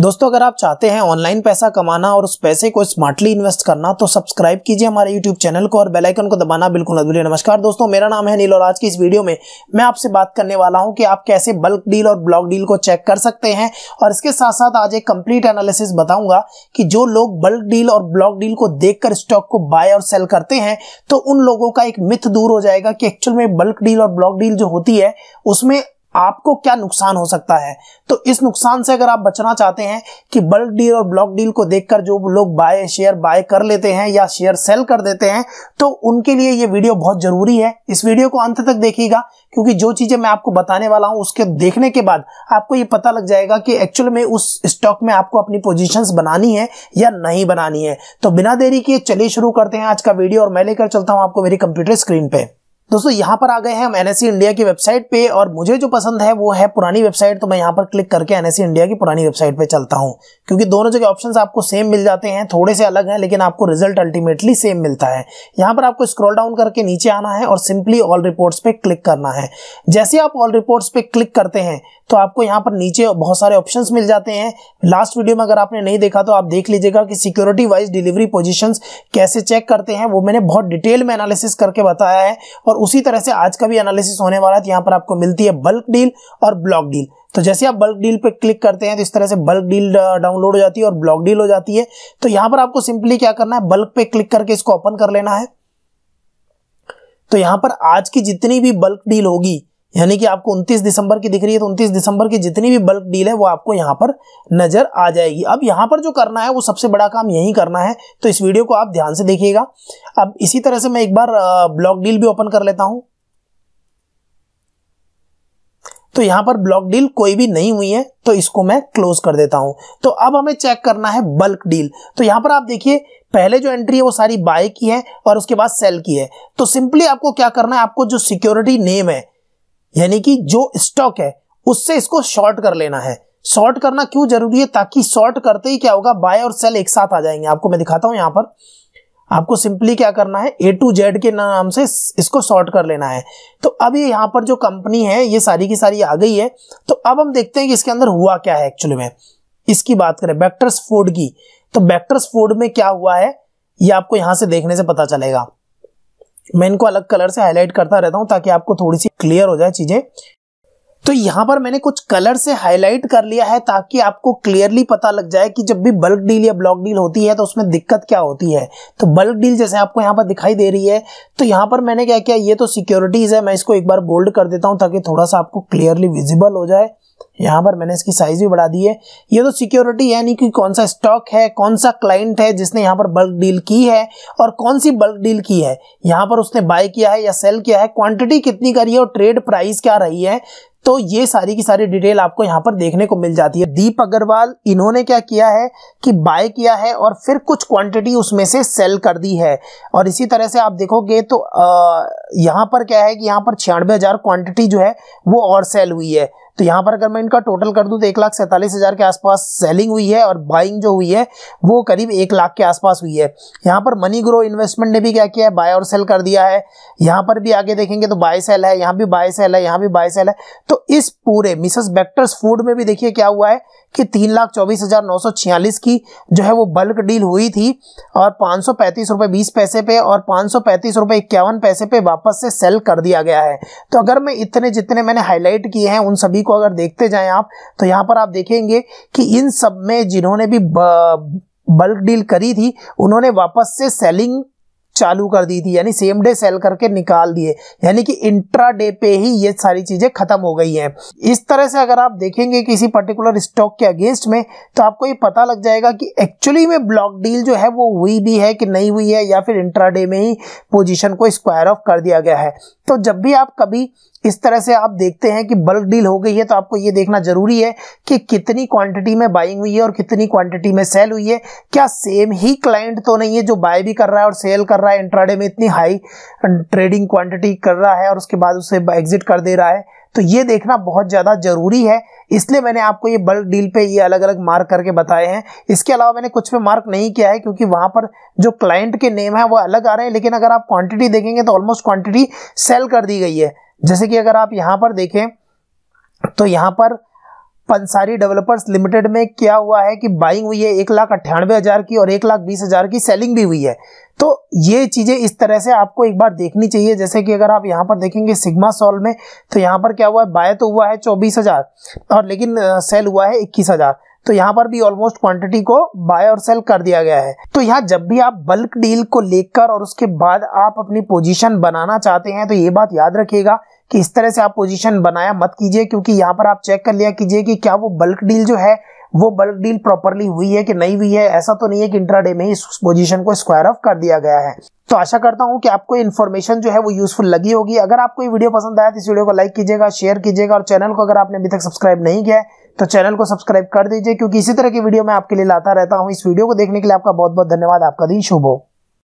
दोस्तों अगर आप चाहते हैं ऑनलाइन पैसा कमाना और उस पैसे को स्मार्टली इन्वेस्ट करना तो सब्सक्राइब कीजिए हमारे यूट्यूब चैनल को और बेल आइकन को दबाना बिल्कुल न भूलिए नमस्कार दोस्तों मेरा नाम है नील और आज की इस वीडियो में मैं आपसे बात करने वाला हूं कि आप कैसे बल्क डील और ब्लॉक डील को चेक कर सकते हैं और इसके साथ साथ आज एक कंप्लीट एनालिसिस बताऊंगा कि जो लोग बल्क डील और ब्लॉक डील को देखकर स्टॉक को बाय और सेल करते हैं तो उन लोगों का एक मिथ दूर हो जाएगा कि एक्चुअल में बल्क डील और ब्लॉक डील जो होती है उसमें आपको क्या नुकसान हो सकता है तो इस नुकसान से अगर आप बचना चाहते हैं कि बल्क डील और ब्लॉक डील को देखकर जो लोग बाय शेयर बाय कर लेते हैं या शेयर सेल कर देते हैं तो उनके लिए ये वीडियो बहुत जरूरी है इस वीडियो को अंत तक देखिएगा क्योंकि जो चीजें मैं आपको बताने वाला हूं उसके देखने के बाद आपको ये पता लग जाएगा कि एक्चुअल में उस स्टॉक में आपको अपनी पोजिशन बनानी है या नहीं बनानी है तो बिना देरी के चलिए शुरू करते हैं आज का वीडियो और मैं लेकर चलता हूं आपको मेरी कंप्यूटर स्क्रीन पर दोस्तों यहाँ पर आ गए हैं हम एनएससी इंडिया की वेबसाइट पे और मुझे जो पसंद है वो है पुरानी वेबसाइट तो मैं यहाँ पर क्लिक करके एनएससी इंडिया की पुरानी वेबसाइट पे चलता हूँ क्योंकि दोनों जगह ऑप्शंस आपको सेम मिल जाते हैं थोड़े से अलग हैं लेकिन आपको रिजल्ट अल्टीमेटली सेम मिलता है यहाँ पर आपको स्क्रॉल डाउन करके नीचे आना है और सिंपली ऑल रिपोर्ट्स पे क्लिक करना है जैसे आप ऑल रिपोर्ट्स पे क्लिक करते हैं तो आपको यहाँ पर नीचे बहुत सारे ऑप्शन मिल जाते हैं लास्ट वीडियो में अगर आपने नहीं देखा तो आप देख लीजिएगा कि सिक्योरिटी वाइज डिलीवरी पोजिशन कैसे चेक करते हैं वो मैंने बहुत डिटेल में एनालिसिस करके बताया है और और उसी तरह से आज का भी एनालिसिस होने वाला है तो यहाँ पर आपको मिलती है बल्क डील और ब्लॉक डील तो जैसे आप बल्क डील पे क्लिक करते हैं तो इस तरह से बल्क डील डाउनलोड हो जाती है और ब्लॉक डील हो जाती है तो यहाँ पर आपको सिंपली क्या करना है बल्क पे क्लिक करके इसको ओपन कर लेना है तो यहाँ पर आज की जितनी भी बल्क डील होगी यानी कि आपको 29 दिसंबर की दिख रही है तो 29 दिसंबर की जितनी भी बल्क डील है वो आपको यहाँ पर नजर आ जाएगी अब यहाँ पर जो करना है वो सबसे बड़ा काम यही करना है तो इस वीडियो को आप ध्यान से देखिएगा अब इसी तरह से मैं एक बार ब्लॉक डील भी ओपन कर लेता हूँ तो यहाँ पर ब्लॉक डील कोई भी नहीं हुई है तो इसको मैं क्लोज कर देता हूं तो अब हमें चेक करना है बल्क डील तो यहाँ पर आप देखिए पहले जो एंट्री है वो सारी बाय की है और उसके बाद सेल की है तो सिंपली आपको क्या करना है आपको जो सिक्योरिटी नेम है यानी कि जो स्टॉक है उससे इसको शॉर्ट कर लेना है शॉर्ट करना क्यों जरूरी है ताकि शॉर्ट करते ही क्या होगा बाय और सेल एक साथ आ जाएंगे आपको मैं दिखाता हूं यहां पर आपको सिंपली क्या करना है ए टू जेड के नाम से इसको शॉर्ट कर लेना है तो अब ये यहाँ पर जो कंपनी है ये सारी की सारी आ गई है तो अब हम देखते हैं कि इसके अंदर हुआ क्या है एक्चुअली में इसकी बात करें बैक्टर्स फोर्ड की तो बैक्टर्स फोर्ड में क्या हुआ है ये आपको यहां से देखने से पता चलेगा मैं इनको अलग कलर से हाईलाइट करता रहता हूँ ताकि आपको थोड़ी सी क्लियर हो जाए चीज़ें तो यहाँ पर मैंने कुछ कलर से हाईलाइट कर लिया है ताकि आपको क्लियरली पता लग जाए कि जब भी बल्क डील या ब्लॉक डील होती है तो उसमें दिक्कत क्या होती है तो बल्क डील जैसे आपको यहाँ पर दिखाई दे रही है तो यहाँ पर मैंने क्या किया ये तो सिक्योरिटीज है मैं इसको एक बार बोल्ड कर देता हूं ताकि थोड़ा सा आपको क्लियरली विजिबल हो जाए यहाँ पर मैंने इसकी साइज भी बढ़ा दी है ये तो सिक्योरिटी है नहीं कि कौन सा स्टॉक है कौन सा क्लाइंट है जिसने यहाँ पर बल्क डील की है और कौन सी बल्क डील की है यहाँ पर उसने बाय किया है या सेल किया है क्वांटिटी कितनी करी है और ट्रेड प्राइस क्या रही है तो ये सारी की सारी डिटेल आपको यहाँ पर देखने को मिल जाती है दीप अग्रवाल इन्होंने क्या किया है कि बाय किया है और फिर कुछ क्वांटिटी उसमें से सेल कर दी है और इसी तरह से आप देखोगे तो यहाँ पर क्या है कि यहाँ पर छियानवे हजार क्वांटिटी जो है वो और सेल हुई है तो यहाँ पर अगर मैं इनका टोटल कर दूं तो एक लाख सैंतालीस हज़ार के आसपास सेलिंग हुई है और बाइंग जो हुई है वो करीब एक लाख के आसपास हुई है यहाँ पर मनी ग्रो इन्वेस्टमेंट ने भी क्या किया है बाय और सेल कर दिया है यहाँ पर भी आगे देखेंगे तो बाय सेल है यहाँ भी बाय सेल है यहाँ भी बाय सेल है तो इस पूरे मिसेस बैक्टर्स फूड में भी देखिए क्या हुआ है कि तीन लाख चौबीस हजार नौ सौ छियालीस की जो है वो बल्क डील हुई थी और पाँच सौ पैंतीस रुपये बीस पैसे पे और पाँच सौ पैंतीस रुपये इक्यावन पैसे पे वापस से सेल कर दिया गया है तो अगर मैं इतने जितने मैंने हाईलाइट किए हैं उन सभी को अगर देखते जाएं आप तो यहाँ पर आप देखेंगे कि इन सब में जिन्होंने भी बल्क डील करी थी उन्होंने वापस से सेलिंग चालू कर दी थी यानी सेम डे सेल करके निकाल दिए यानी कि इंट्रा डे पे ही ये सारी चीजें खत्म हो गई हैं इस तरह से अगर आप देखेंगे किसी पर्टिकुलर स्टॉक के अगेंस्ट में तो आपको ये पता लग जाएगा कि एक्चुअली में ब्लॉक डील जो है वो हुई भी है कि नहीं हुई है या फिर इंट्रा डे में ही पोजिशन को स्क्वायर ऑफ कर दिया गया है तो जब भी आप कभी इस तरह से आप देखते हैं कि बल्क डील हो गई है तो आपको ये देखना जरूरी है कि कितनी क्वांटिटी में बाइंग हुई है और कितनी क्वांटिटी में सेल हुई है क्या सेम ही क्लाइंट तो नहीं है जो बाय भी कर रहा है और सेल कर रहा है रहा है इंट्राडे में इतनी हाई ट्रेडिंग क्वांटिटी कर रहा है और उसके बाद उसे एग्जिट कर दे रहा है तो ये देखना बहुत ज़्यादा ज़रूरी है इसलिए मैंने आपको ये बल्क डील पे ये अलग अलग मार्क करके बताए हैं इसके अलावा मैंने कुछ पे मार्क नहीं किया है क्योंकि वहाँ पर जो क्लाइंट के नेम है वो अलग आ रहे हैं लेकिन अगर आप क्वांटिटी देखेंगे तो ऑलमोस्ट क्वांटिटी सेल कर दी गई है जैसे कि अगर आप यहाँ पर देखें तो यहाँ पर पंसारी डेवलपर्स लिमिटेड में क्या हुआ है कि बाइंग हुई है एक लाख अट्ठानवे हज़ार की और एक लाख बीस हज़ार की सेलिंग भी हुई है तो ये चीज़ें इस तरह से आपको एक बार देखनी चाहिए जैसे कि अगर आप यहाँ पर देखेंगे सिग्मा सॉल में तो यहाँ पर क्या हुआ है बाय तो हुआ है चौबीस हज़ार और लेकिन सेल हुआ है इक्कीस हज़ार तो यहाँ पर भी ऑलमोस्ट क्वांटिटी को बाय और सेल कर दिया गया है तो यहाँ जब भी आप बल्क डील को लेकर और उसके बाद आप अपनी पोजिशन बनाना चाहते हैं तो ये बात याद रखिएगा कि इस तरह से आप पोजीशन बनाया मत कीजिए क्योंकि यहाँ पर आप चेक कर लिया कीजिए कि क्या वो बल्क डील जो है वो बल्क डील प्रॉपरली हुई है कि नहीं हुई है ऐसा तो नहीं है कि इंट्राडे में इस पोजीशन को स्क्वायर ऑफ कर दिया गया है तो आशा करता हूँ कि आपको इन्फॉर्मेशन जो है वो यूजफुल लगी होगी अगर आपको ये वीडियो पसंद आया तो इस वीडियो को लाइक कीजिएगा शेयर कीजिएगा और चैनल को अगर आपने अभी तक सब्सक्राइब नहीं किया तो चैनल को सब्सक्राइब कर दीजिए क्योंकि इसी तरह की वीडियो मैं आपके लिए लाता रहता हूँ इस वीडियो को देखने के लिए आपका बहुत बहुत धन्यवाद आपका दिन शुभ हो